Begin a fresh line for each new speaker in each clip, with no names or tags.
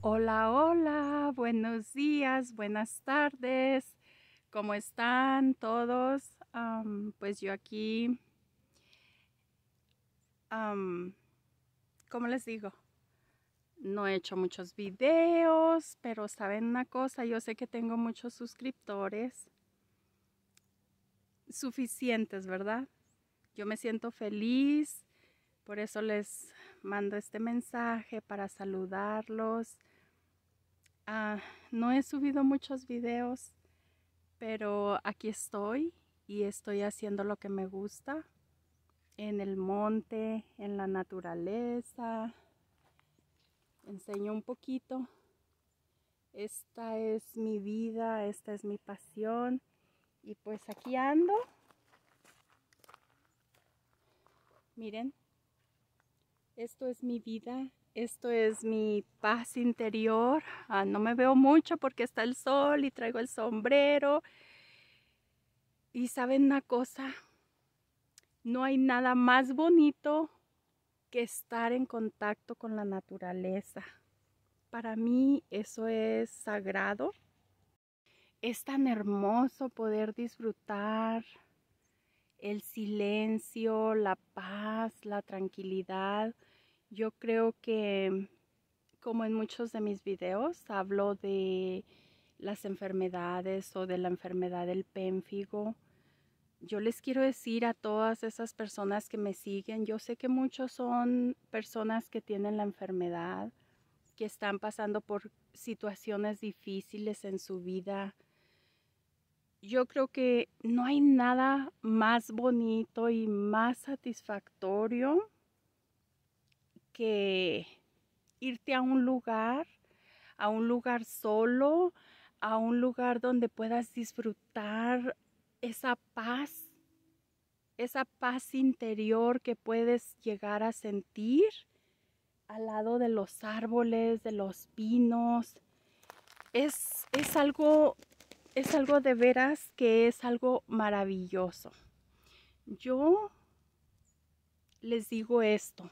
Hola, hola, buenos días, buenas tardes, ¿cómo están todos? pues yo aquí, ¿cómo les digo? No he hecho muchos videos, pero saben una cosa, yo sé que tengo muchos suscriptores, suficientes, ¿verdad? Yo me siento feliz, por eso les mando este mensaje para saludarlos. Ah, no he subido muchos videos, pero aquí estoy y estoy haciendo lo que me gusta en el monte, en la naturaleza. Enseño un poquito. Esta es mi vida, esta es mi pasión. Y pues aquí ando. Miren. Esto es mi vida, esto es mi paz interior. Ah, no me veo mucho porque está el sol y traigo el sombrero. Y saben una cosa, no hay nada más bonito que estar en contacto con la naturaleza. Para mí eso es sagrado. Es tan hermoso poder disfrutar el silencio, la paz, la tranquilidad. Yo creo que, como en muchos de mis videos, hablo de las enfermedades o de la enfermedad del pénfigo. Yo les quiero decir a todas esas personas que me siguen, yo sé que muchos son personas que tienen la enfermedad, que están pasando por situaciones difíciles en su vida. Yo creo que no hay nada más bonito y más satisfactorio que irte a un lugar, a un lugar solo, a un lugar donde puedas disfrutar esa paz, esa paz interior que puedes llegar a sentir al lado de los árboles, de los pinos. Es, es algo, es algo de veras que es algo maravilloso. Yo les digo esto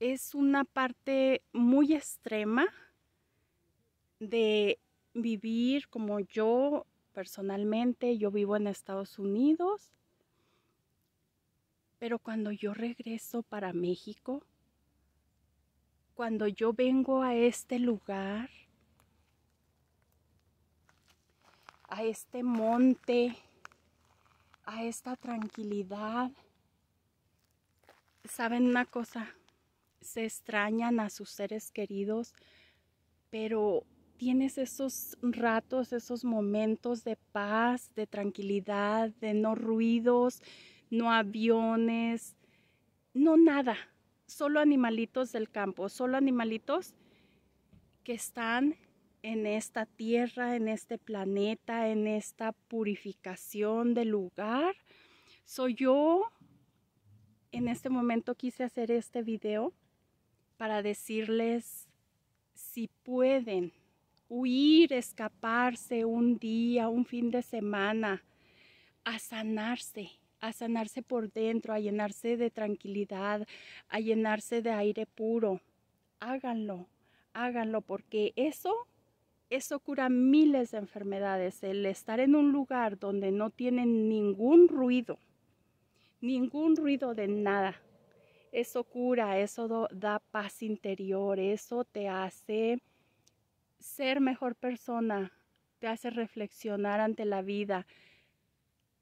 es una parte muy extrema de vivir como yo personalmente, yo vivo en Estados Unidos, pero cuando yo regreso para México, cuando yo vengo a este lugar, a este monte, a esta tranquilidad, ¿saben una cosa? se extrañan a sus seres queridos, pero tienes esos ratos, esos momentos de paz, de tranquilidad, de no ruidos, no aviones, no nada, solo animalitos del campo, solo animalitos que están en esta tierra, en este planeta, en esta purificación del lugar. Soy yo, en este momento quise hacer este video para decirles si pueden huir, escaparse un día, un fin de semana, a sanarse, a sanarse por dentro, a llenarse de tranquilidad, a llenarse de aire puro. Háganlo, háganlo, porque eso, eso cura miles de enfermedades. El estar en un lugar donde no tienen ningún ruido, ningún ruido de nada, eso cura, eso da paz interior, eso te hace ser mejor persona, te hace reflexionar ante la vida,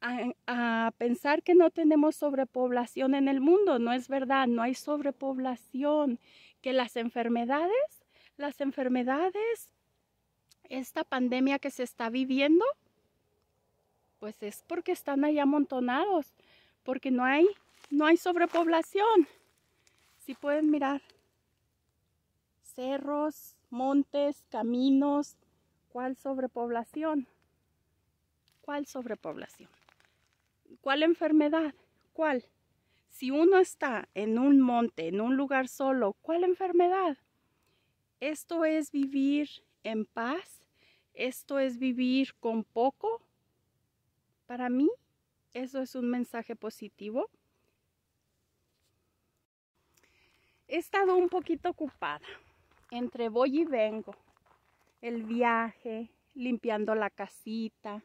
a, pensar que no tenemos sobrepoblación en el mundo. No es verdad, no hay sobrepoblación. Que las enfermedades, las enfermedades, esta pandemia que se está viviendo, pues es porque están ahí amontonados, porque no hay, no hay sobrepoblación si pueden mirar, cerros, montes, caminos, ¿cuál sobrepoblación? ¿Cuál sobrepoblación? ¿Cuál enfermedad? ¿Cuál? Si uno está en un monte, en un lugar solo, ¿cuál enfermedad? Esto es vivir en paz, esto es vivir con poco. Para mí, eso es un mensaje positivo He estado un poquito ocupada. Entre voy y vengo. El viaje, limpiando la casita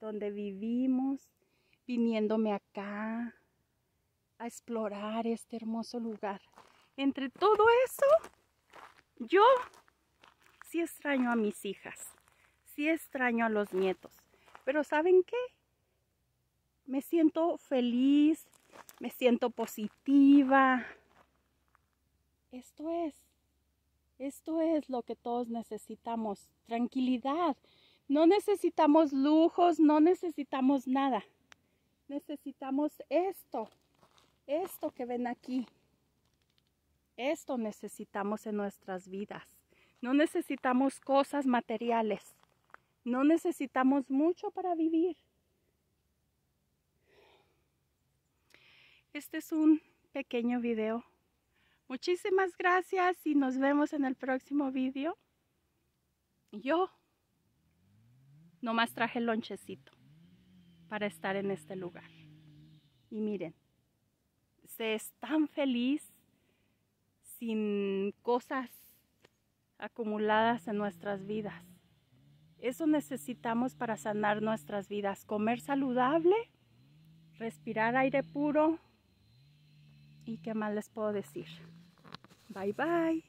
donde vivimos, viniéndome acá a explorar este hermoso lugar. Entre todo eso, yo sí extraño a mis hijas, sí extraño a los nietos, pero ¿saben qué? Me siento feliz, me siento positiva, esto es, esto es lo que todos necesitamos, tranquilidad. No necesitamos lujos, no necesitamos nada. Necesitamos esto, esto que ven aquí. Esto necesitamos en nuestras vidas. No necesitamos cosas materiales. No necesitamos mucho para vivir. Este es un pequeño video Muchísimas gracias y nos vemos en el próximo video. Yo nomás traje el lonchecito para estar en este lugar. Y miren, se es tan feliz sin cosas acumuladas en nuestras vidas. Eso necesitamos para sanar nuestras vidas. Comer saludable, respirar aire puro. ¿Y qué más les puedo decir? Bye-bye.